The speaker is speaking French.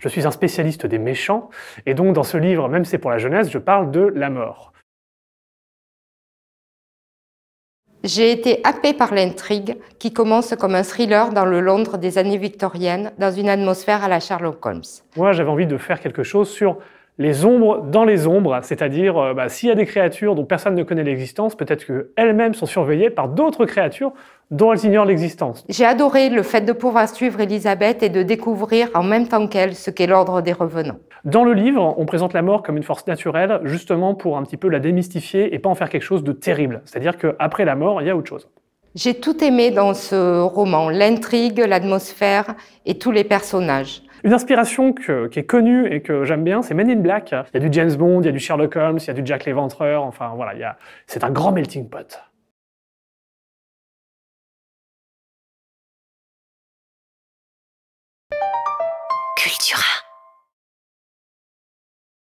Je suis un spécialiste des méchants, et donc dans ce livre, même si c'est pour la jeunesse, je parle de la mort. J'ai été happée par l'intrigue qui commence comme un thriller dans le Londres des années victoriennes, dans une atmosphère à la Sherlock Holmes. Moi, j'avais envie de faire quelque chose sur les ombres dans les ombres, c'est-à-dire euh, bah, s'il y a des créatures dont personne ne connaît l'existence, peut-être qu'elles-mêmes sont surveillées par d'autres créatures dont elles ignorent l'existence. J'ai adoré le fait de pouvoir suivre Elisabeth et de découvrir en même temps qu'elle ce qu'est l'ordre des revenants. Dans le livre, on présente la mort comme une force naturelle, justement pour un petit peu la démystifier et pas en faire quelque chose de terrible. C'est-à-dire qu'après la mort, il y a autre chose. J'ai tout aimé dans ce roman, l'intrigue, l'atmosphère et tous les personnages. Une inspiration qui est connue et que j'aime bien, c'est Men in Black. Il y a du James Bond, il y a du Sherlock Holmes, il y a du Jack l'Éventreur, enfin voilà, c'est un grand melting pot. Cultura.